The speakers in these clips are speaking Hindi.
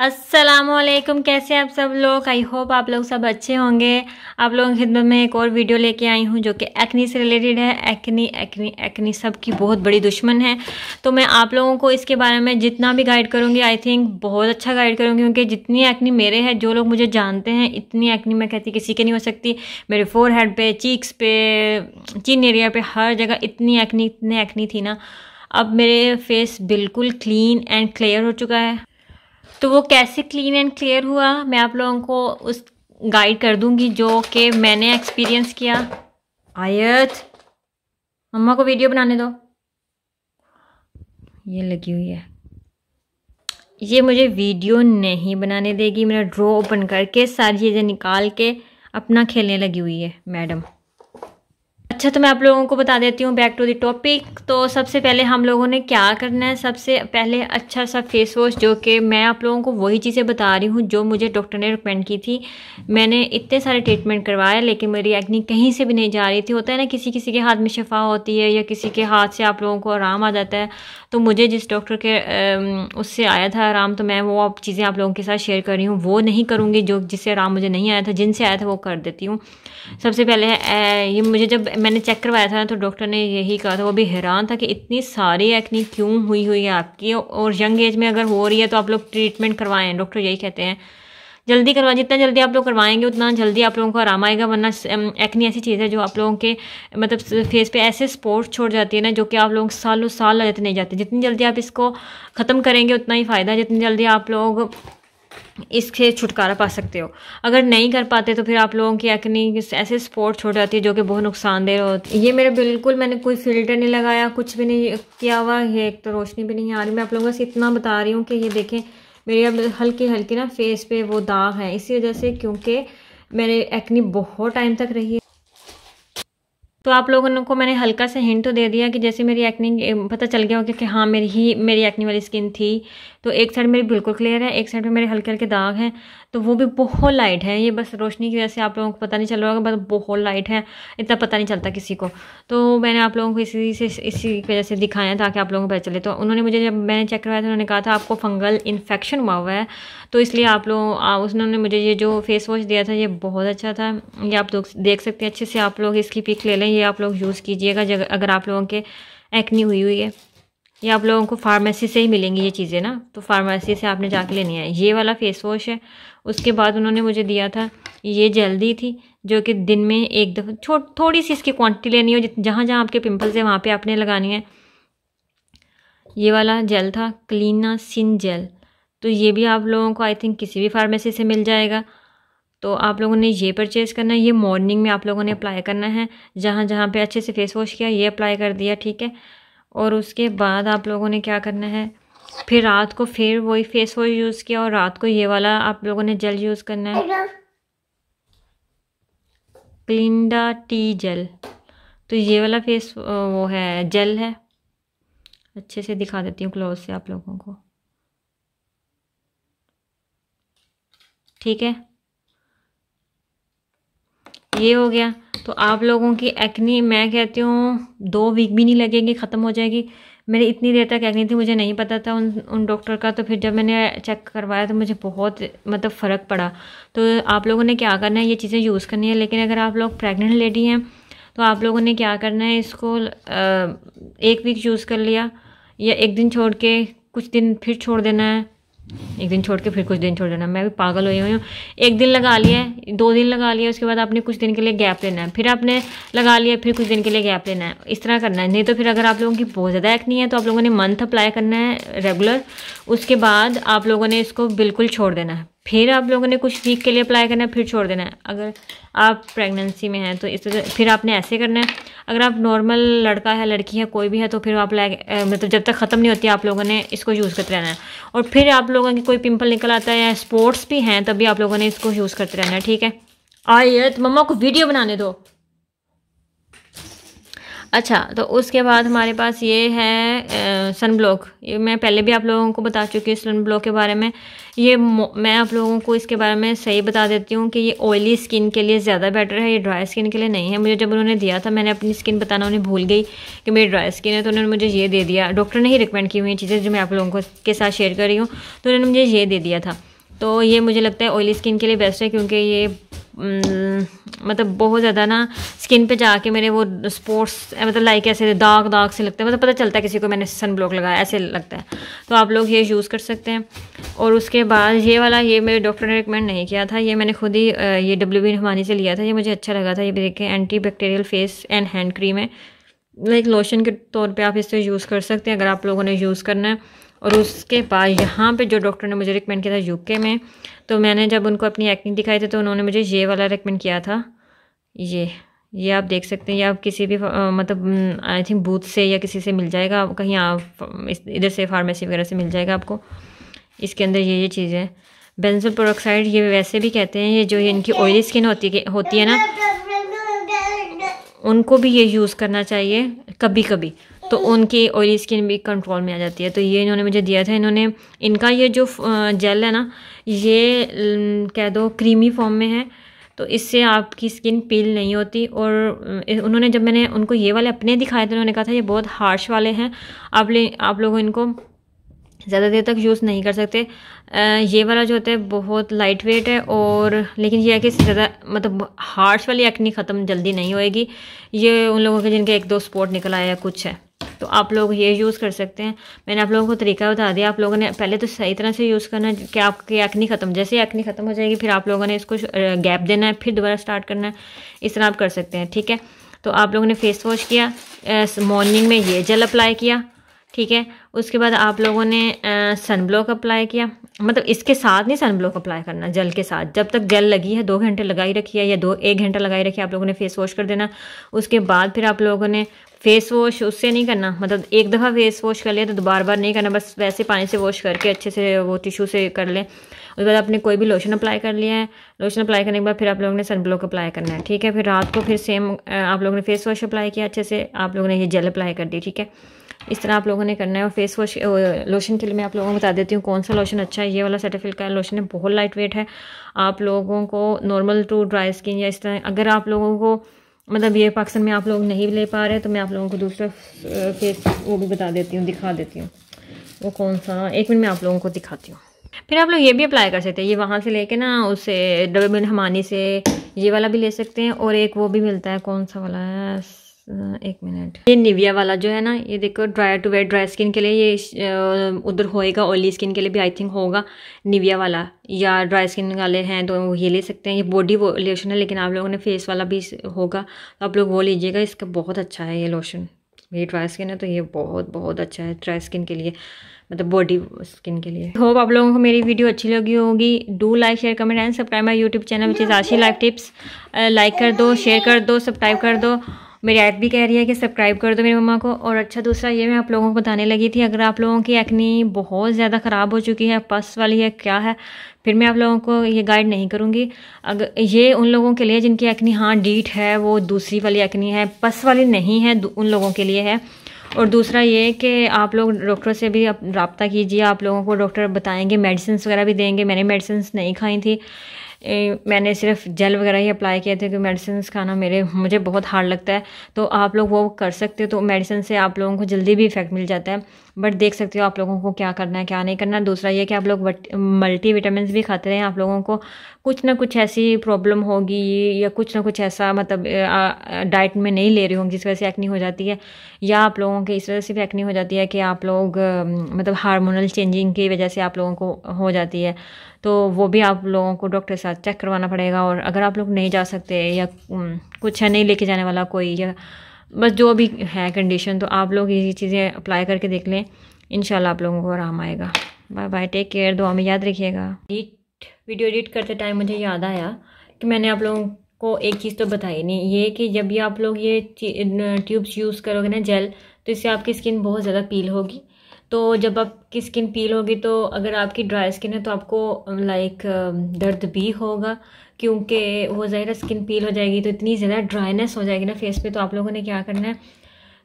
असलम कैसे आप सब लोग आई होप आप लोग सब अच्छे होंगे आप लोगों की खिदमत में एक और वीडियो लेके आई हूँ जो कि एक्नी से रिलेटेड है एक्नी एक्नी एक्नी सब की बहुत बड़ी दुश्मन है तो मैं आप लोगों को इसके बारे में जितना भी गाइड करूँगी आई थिंक बहुत अच्छा गाइड करूँगी क्योंकि जितनी एक्नी मेरे है जो लोग मुझे जानते हैं इतनी एक्नी मैं कहती किसी के नहीं हो सकती मेरे फोर हेड चीक्स पे चिन एरिया पर हर जगह इतनी एक्नी इतनी एक्नी थी ना अब मेरे फेस बिल्कुल क्लीन एंड क्लियर हो चुका है तो वो कैसे क्लीन एंड क्लियर हुआ मैं आप लोगों को उस गाइड कर दूंगी जो कि मैंने एक्सपीरियंस किया आयत मम्मा को वीडियो बनाने दो ये लगी हुई है ये मुझे वीडियो नहीं बनाने देगी मेरा ड्रॉ ओपन करके सारी चीज़ें निकाल के अपना खेलने लगी हुई है मैडम अच्छा तो मैं आप लोगों को बता देती हूँ बैक टू द टॉपिक तो सबसे पहले हम लोगों ने क्या करना है सबसे पहले अच्छा सा फेस वॉश जो कि मैं आप लोगों को वही चीज़ें बता रही हूँ जो मुझे डॉक्टर ने रिकमेंड की थी मैंने इतने सारे ट्रीटमेंट करवाया लेकिन मेरी एक्नी कहीं से भी नहीं जा रही थी होता है ना किसी किसी के हाथ में शफा होती है या किसी के हाथ से आप लोगों को आराम आ जाता है तो मुझे जिस डॉक्टर के उससे आया था आराम तो मैं वो आप चीज़ें आप लोगों के साथ शेयर कर रही हूँ वो नहीं करूँगी जो जिससे आराम मुझे नहीं आया था जिनसे आया था वो कर देती हूँ सबसे पहले ये मुझे जब मैं मैंने चेक करवाया था तो डॉक्टर ने यही कहा था वो भी हैरान था कि इतनी सारी एक्नी क्यों हुई हुई है आपकी और यंग एज में अगर हो रही है तो आप लोग ट्रीटमेंट करवाएं डॉक्टर यही कहते हैं जल्दी करवाएं जितना जल्दी आप लोग करवाएंगे उतना जल्दी आप लोगों को आराम आएगा वरना एक्नी ऐसी चीज़ है जो आप लोगों के मतलब फेस पर ऐसे स्पॉट छोड़ जाती है ना जो कि आप लोग सालों साल आ जाते तो नहीं जाते जितनी जल्दी आप इसको ख़त्म करेंगे उतना ही फ़ायदा जितनी जल्दी आप लोग इससे छुटकारा पा सकते हो अगर नहीं कर पाते तो फिर आप लोगों की एक्नी ऐसे स्पॉट छोड़ जाती है जो कि बहुत नुकसानदेह होती है ये मेरे बिल्कुल मैंने कोई फिल्टर नहीं लगाया कुछ भी नहीं किया हुआ ये एक तो रोशनी भी नहीं आ रही मैं आप लोगों को इतना बता रही हूँ कि ये देखें मेरी अब हल्की हल्की ना फेस पे वो दाग है इसी वजह से क्योंकि मेरे एक्नी बहुत टाइम तक रही है तो आप लोगों को मैंने हल्का सा हिंट तो दे दिया कि जैसे मेरी एक्निंग पता चल गया होगा कि हाँ मेरी ही मेरी एक्निंग वाली स्किन थी तो एक साइड मेरी बिल्कुल क्लियर है एक साइड में मेरे हल्के हल्के दाग हैं तो वो भी बहुत लाइट है ये बस रोशनी की वजह से आप लोगों को पता नहीं चल रहा होगा बस बहुत लाइट है इतना पता नहीं चलता किसी को तो मैंने आप लोगों को इसी से इसी की वजह से दिखाया ताकि आप लोगों को पता चले तो उन्होंने मुझे जब मैंने चेक करवाया था तो उन्होंने कहा था आपको फंगल इन्फेक्शन हुआ हुआ है तो इसलिए आप लोग उन्होंने मुझे ये जो फेस वॉश दिया था ये बहुत अच्छा था ये आप लोग देख सकते हैं अच्छे से आप लोग इसकी पिक ले लें ये आप लोग यूज़ कीजिएगा अगर आप लोगों के एक्नी हुई हुई है ये आप लोगों को फार्मेसी से ही मिलेंगी ये चीज़ें ना तो फार्मेसी से आपने जाके लेनी है ये वाला फेस वॉश है उसके बाद उन्होंने मुझे दिया था ये जल्दी थी जो कि दिन में एक दफ़ा छो थोड़ी सी इसकी क्वांटिटी लेनी हो जहाँ जहाँ आपके पिंपल्स हैं वहाँ पे आपने लगानी है ये वाला जेल था क्लीना सिन जेल तो ये भी आप लोगों को आई थिंक किसी भी फार्मेसी से मिल जाएगा तो आप लोगों ने ये परचेज़ करना है ये मॉर्निंग में आप लोगों ने अप्लाई करना है जहाँ जहाँ पे अच्छे से फेस वॉश किया ये अप्लाई कर दिया ठीक है और उसके बाद आप लोगों ने क्या करना है फिर रात को फिर वही फेस वॉश यूज़ किया और रात को ये वाला आप लोगों ने जेल यूज़ करना है क्लिंडा टी जेल तो ये वाला फेस वो है जेल है अच्छे से दिखा देती हूँ क्लोज से आप लोगों को ठीक है ये हो गया तो आप लोगों की एक्नी मैं कहती हूँ दो वीक भी नहीं लगेंगे ख़त्म हो जाएगी मेरी इतनी देर तक एक्नी थी मुझे नहीं पता था उन उन डॉक्टर का तो फिर जब मैंने चेक करवाया तो मुझे बहुत मतलब फ़र्क पड़ा तो आप लोगों ने क्या करना है ये चीज़ें यूज़ करनी है लेकिन अगर आप लोग प्रेगनेंट लेडी हैं तो आप लोगों ने क्या करना है इसको एक वीक यूज़ कर लिया या एक दिन छोड़ के कुछ दिन फिर छोड़ देना है एक दिन छोड़ के फिर कुछ दिन छोड़ देना मैं भी पागल हुई हुई हूँ एक दिन लगा लिया दो दिन लगा लिया उसके बाद आपने कुछ दिन के लिए गैप लेना है फिर आपने लगा लिया फिर कुछ दिन के लिए गैप लेना है इस तरह करना है नहीं तो फिर अगर आप लोगों की बहुत ज़्यादा एक्नी है तो आप लोगों ने मंथ अप्लाई करना है रेगुलर उसके बाद आप लोगों ने इसको बिल्कुल छोड़ देना है फिर आप लोगों ने कुछ वीक के लिए अप्लाई करना है फिर छोड़ देना है अगर आप प्रेगनेंसी में हैं तो इस वजह फिर आपने ऐसे करना है अगर आप नॉर्मल लड़का है लड़की है कोई भी है तो फिर आप लाइक मतलब जब तक ख़त्म नहीं होती आप लोगों ने इसको यूज़ करते रहना है और फिर आप लोगों के कोई पिंपल निकल आता है या स्पोर्ट्स भी हैं तभी आप लोगों ने इसको यूज़ करते रहना है ठीक है आइए तो मम्मा को वीडियो बनाने दो अच्छा तो उसके बाद हमारे पास ये है सन ब्लॉक ये मैं पहले भी आप लोगों को बता चुकी हूँ सन ब्लॉक के बारे में ये मैं आप लोगों को इसके बारे में सही बता देती हूँ कि ये ऑयली स्किन के लिए ज़्यादा बेटर है ये ड्राई स्किन के लिए नहीं है मुझे जब उन्होंने दिया था मैंने अपनी स्किन बताना उन्हें भूल गई कि मेरी ड्राई स्किन है तो उन्होंने मुझे ये दे दिया डॉक्टर ने ही रिकमेंड की हुई चीज़ें जो मैं आप लोगों को के साथ शेयर कर रही हूँ तो उन्होंने मुझे ये दे दिया था तो ये मुझे लगता है ऑयली स्किन के लिए बेस्ट है क्योंकि ये मतलब, मतलब बहुत ज़्यादा ना स्किन पे जाके मेरे वो स्पोर्ट्स मतलब लाइक ऐसे दाग दाग से लगता है मतलब पता चलता है किसी को मैंने सन ब्लॉक लगाया ऐसे लगता है तो आप लोग ये यूज़ कर सकते हैं और उसके बाद ये वाला ये मेरे डॉक्टर ने रिकमेंड नहीं किया था ये मैंने खुद ही ये डब्ल्यू बी हमानी से लिया था ये मुझे अच्छा लगा था ये देखें anti bacterial face and hand cream है लाइक लोशन के तौर पर आप इसे यूज़ कर सकते हैं अगर आप लोगों ने यूज़ करना है और उसके बाद यहाँ पे जो डॉक्टर ने मुझे रिकमेंड किया था यूके में तो मैंने जब उनको अपनी एक्टिंग दिखाई थी तो उन्होंने मुझे ये वाला रिकमेंड किया था ये ये आप देख सकते हैं या आप किसी भी आ, मतलब आई थिंक बूथ से या किसी से मिल जाएगा कहीं आप इधर से फार्मेसी वगैरह से मिल जाएगा आपको इसके अंदर ये ये चीज़ है बेंजल प्रोडक्साइड ये वैसे भी कहते हैं ये जो ये इनकी ऑयली स्किन होती है होती है ना उनको भी ये यूज़ करना चाहिए कभी कभी तो उनकी ऑयली स्किन भी कंट्रोल में आ जाती है तो ये इन्होंने मुझे दिया था इन्होंने इनका ये जो जेल है ना ये कह दो क्रीमी फॉर्म में है तो इससे आपकी स्किन पील नहीं होती और उन्होंने जब मैंने उनको ये वाले अपने दिखाए थे उन्होंने कहा था ये बहुत हार्श वाले हैं आप ले आप लोग इनको ज़्यादा देर तक यूज़ नहीं कर सकते ये वाला जो होता है बहुत लाइट वेट है और लेकिन ये है कि ज़्यादा मतलब हार्श वाली एक्नी ख़त्म जल्दी नहीं होएगी ये उन लोगों के जिनके एक दो स्पॉट निकल आया कुछ है तो आप लोग ये यूज़ कर सकते हैं मैंने आप लोगों को तरीका बता दिया आप लोगों ने पहले तो सही तरह से यूज़ करना कि आपकी एक्नी ख़त्म जैसे एक्नी ख़त्म हो जाएगी फिर आप लोगों ने इसको गैप देना है फिर दोबारा स्टार्ट करना है इस तरह आप कर सकते हैं ठीक है तो आप लोगों ने फेस वॉश किया मॉर्निंग में ये जेल अप्लाई किया ठीक है उसके बाद आप लोगों ने सन ब्लॉक अप्लाई किया मतलब इसके साथ नहीं सन ब्लॉक अप्लाई करना जल के साथ जब तक जल लगी है दो घंटे लगाई रखी है या दो एक घंटा लगाई रखी है आप लोगों ने फेस वॉश कर देना उसके बाद फिर आप लोगों ने फेस वॉश उससे नहीं करना मतलब एक दफ़ा फेस वॉश कर लिया तो बार बार नहीं करना बस वैसे पानी से वॉश करके अच्छे से वो टिशू से कर लें उसके बाद आपने कोई भी लोशन अप्लाई कर लिया है लोशन अप्लाई करने के बाद फिर आप लोगों ने सन ब्लॉक अप्लाई करना है ठीक है फिर रात को फिर सेम आप लोगों ने फेस वॉश अप्लाई किया अच्छे से आप लोगों ने ये जेल अप्लाई कर दी ठीक है इस तरह आप लोगों ने करना है और फेस वॉश लोशन के लिए मैं आप लोगों को बता देती हूँ कौन सा लोशन अच्छा है ये वाला सेटाफिल का लोशन है बहुत लाइट वेट है आप लोगों को नॉर्मल टू ड्राई स्किन या इस तरह अगर आप लोगों को मतलब ये पाकिस्तान में आप लोग नहीं ले पा रहे तो मैं आप लोगों को दूसरा फेस वो भी बता देती हूँ दिखा देती हूँ वो कौन सा एक मिनट में आप लोगों को दिखाती हूँ फिर आप लोग ये भी अप्लाई कर सकते हैं ये वहाँ से लेके ना उसे डबल हमानी से ये वाला भी ले सकते हैं और एक वो भी मिलता है कौन सा वाला है एक मिनट ये निविया वाला जो है ना ये देखो dry to wear dry skin के लिए ये उधर होएगा ऑयली स्किन के लिए भी आई थिंक होगा निविया वाला या ड्राई स्किन वाले हैं तो ये ले सकते हैं ये बॉडी लोशन है लेकिन आप लोगों ने फेस वाला भी होगा तो आप लोग वो लीजिएगा इसका बहुत अच्छा है ये लोशन मेरी ड्राई स्किन है तो ये बहुत बहुत अच्छा है ड्राई स्किन के लिए मतलब बॉडी स्किन के लिए होप आप लोगों को मेरी वीडियो अच्छी लगी होगी do like share comment and subscribe my YouTube channel which is Aashi life tips like कर दो शेयर कर दो सब्सक्राइब कर दो मेरी आयत भी कह रही है कि सब्सक्राइब कर दो मेरी मम्मा को और अच्छा दूसरा ये मैं आप लोगों को बताने लगी थी अगर आप लोगों की एक्नी बहुत ज़्यादा ख़राब हो चुकी है पस वाली है क्या है फिर मैं आप लोगों को ये गाइड नहीं करूँगी अगर ये उन लोगों के लिए जिनकी एक्नी हाँ डीट है वो दूसरी वाली एक्नी है पस वाली नहीं है उन लोगों के लिए है और दूसरा ये कि आप लोग डॉक्टर से भी रबता कीजिए आप लोगों को डॉक्टर बताएंगे मेडिसिन वगैरह भी देंगे मैंने मेडिसिन नहीं खाई थी ए, मैंने सिर्फ जेल वगैरह ही अप्लाई किए थे क्योंकि मेडिसिन खाना मेरे मुझे बहुत हार्ड लगता है तो आप लोग वो कर सकते हो तो मेडिसिन से आप लोगों को जल्दी भी इफेक्ट मिल जाता है बट देख सकते हो आप लोगों को क्या करना है क्या नहीं करना दूसरा ये कि आप लोग मल्टी विटामिन भी खाते रहें आप लोगों को कुछ ना कुछ ऐसी प्रॉब्लम होगी या कुछ ना कुछ ऐसा मतलब डाइट में नहीं ले रही होंगी जिस वजह से एक्नी हो जाती है या आप लोगों के इस वजह से भी एक्नी हो जाती है कि आप लोग मतलब हार्मोनल चेंजिंग की वजह से आप लोगों को हो जाती है तो वो भी आप लोगों को डॉक्टर के साथ चेक करवाना पड़ेगा और अगर आप लोग नहीं जा सकते या कुछ है नहीं लेके जाने वाला कोई या बस जो भी है कंडीशन तो आप लोग ये चीज़ें अप्लाई करके देख लें इन आप लोगों को आराम आएगा बाय बाय टेक केयर दुआ में याद रखिएगा एडिट वीडियो एडिट करते टाइम मुझे याद आया कि मैंने आप लोगों को एक चीज़ तो बताई नहीं ये कि जब भी आप लोग ये ट्यूब्स यूज़ करोगे ना जेल तो इससे आपकी स्किन बहुत ज़्यादा पील होगी तो जब आपकी स्किन पील होगी तो अगर आपकी ड्राई स्किन है तो आपको लाइक दर्द भी होगा क्योंकि वो ज़ाहिर स्किन पील हो जाएगी तो इतनी ज़्यादा ड्राइनेस हो जाएगी ना फेस पे तो आप लोगों ने क्या करना है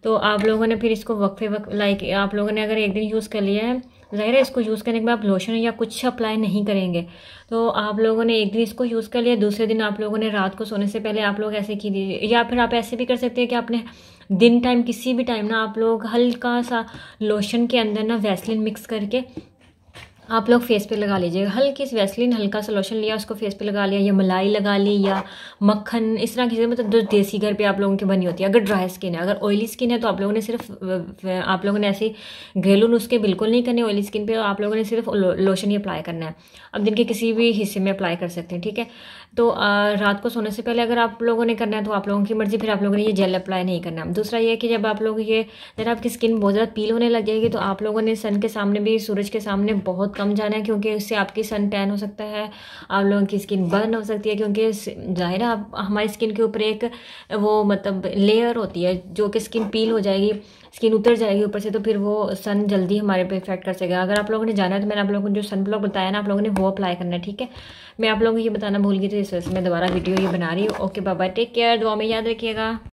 तो आप लोगों ने फिर इसको वक्फे वक्त लाइक आप लोगों ने अगर एक दिन यूज़ कर लिया है ज़ाहिर है इसको यूज़ करने के बाद आप लोशन या कुछ अप्लाई नहीं करेंगे तो आप लोगों ने एक दिन इसको यूज़ कर लिया दूसरे दिन आप लोगों ने रात को सोने से पहले आप लोग ऐसे की दीजिए या फिर आप ऐसे भी कर सकते हैं कि आपने दिन टाइम किसी भी टाइम ना आप लोग हल्का सा लोशन के अंदर ना वैसलिन मिक्स करके आप लोग फेस पे लगा लीजिएगा हल्की सी वैसलिन हल्का सा लोशन लिया उसको फेस पे लगा लिया या मलाई लगा ली या मक्खन इस तरह की मतलब जो देसी घर पे आप लोगों की बनी होती है अगर ड्राई स्किन है अगर ऑयली स्किन है तो आप लोगों ने सिर्फ आप लोगों ने ऐसे घरेलू नुस्खे बिल्कुल नहीं करने ऑयली स्किन पर आप लोगों ने सिर्फ लोशन ही अप्लाई करना है अब दिन के किसी भी हिस्से में अप्लाई कर सकते हैं ठीक है तो रात को सोने से पहले अगर आप लोगों ने करना है तो आप लोगों की मर्ज़ी फिर आप लोगों ने ये जेल अप्लाई नहीं करना दूसरा ये है कि जब आप लोग ये जब आपकी स्किन बहुत ज़्यादा पील होने लग जाएगी तो आप लोगों ने सन के सामने भी सूरज के सामने बहुत कम जाना है क्योंकि उससे आपकी सन टैन हो सकता है आप लोगों की स्किन बर्न हो सकती है क्योंकि जाहिर है आप हमारी स्किन के ऊपर एक वो मतलब लेयर होती है जो कि स्किन पील हो जाएगी स्किन उतर जाएगी ऊपर से तो फिर वो सन जल्दी हमारे पे इफेक्ट कर सकेगा अगर आप लोगों ने जाना है तो मैंने आप लोगों को जो सन ब्लॉक बताया ना आप लोगों ने वो अप्लाई करना है ठीक है मैं आप लोगों को ये बताना भूल गई थी इस वजह से मैं दोबारा वीडियो ये बना रही हूँ ओके बाबा टेक केयर दुआ में याद रखिएगा